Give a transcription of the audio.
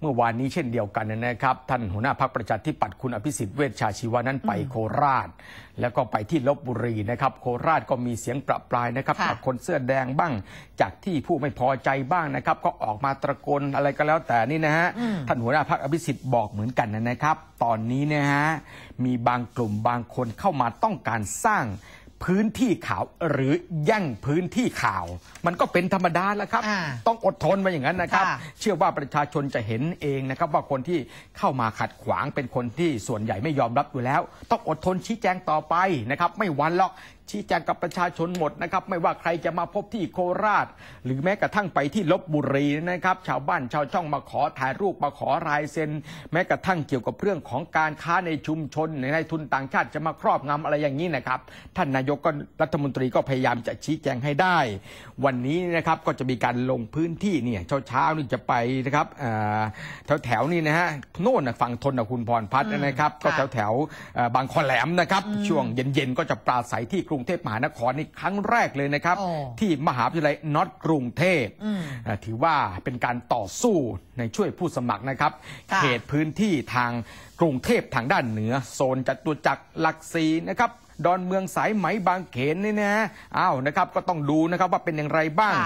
เมื่อวานนี้เช่นเดียวกันนะครับท่านหัวหน้าพักประชาธิปัตย์คุณอภิสิทธิ์เวชชาชีวานั้นไปโคราช แล้วก็ไปที่ลบบุรีนะครับ โคราชก็มีเสียงประปรายนะครับจากคนเสื้อแดงบ้างจากที่ผู้ไม่พอใจบ้างนะครับ ก็ออกมาตะโกนอะไรก็แล้ว แต่นี่นะฮะท่านหัวหน้าพักอภิสิทธิ์บอกเหมือนกันนะครับ ตอนนี้นะฮะมีบางกลุ่มบางคนเข้ามาต้องการสร้างพื้นที่ข่าวหรือแย่งพื้นที่ข่าว มันก็เป็นธรรมดาแล้วครับ ต้องอดทนมาอย่างนั้นนะครับ เชื่อว่าประชาชนจะเห็นเองนะครับ ว่าคนที่เข้ามาขัดขวางเป็นคนที่ส่วนใหญ่ไม่ยอมรับอยู่แล้ว ต้องอดทนชี้แจงต่อไปนะครับไม่วันหรอกชี้แจงกับประชาชนหมดนะครับไม่ว่าใครจะมาพบที่โคราช หรือแม้กระทั่งไปที่ลบบุรีนะครับชาวบ้านชาวช่องมาขอถ่ายรูปมาขอลายเซ็น แม้กระทั่งเกี่ยวกับเรื่องของการค้าในชุมชน ในทุนต่างชาติจะมาครอบงำอะไรอย่างนี้นะครับ ท่านนายกก็รัฐมนตรีก็พยายามจะชี้แจงให้ได้ วันนี้นะครับก็จะมีการลงพื้นที่เนี่ยเช้าๆนี่จะไปนะครับแถวๆนี่นะฮะโน่นฝั่งทนนะคุณพรพัฒน์นะครับ ก็แถวๆบางคอแหลมนะครับช่วงเย็นๆก็จะปราศัยที่กรุงงเทพมหานครนี่ครั้งแรกเลยนะครับ ที่มหาวิทยาลัยน็อตกรุงเทพถือว่าเป็นการต่อสู้ในช่วยผู้สมัครนะครับ เขตพื้นที่ทางกรุงเทพทางด้านเหนือ โซนจัตุจักรหลักสีนะครับดอนเมืองสายไหมบางเขนนี่นะอ้าวนะครับก็ต้องดูนะครับว่าเป็นอย่างไรบ้าง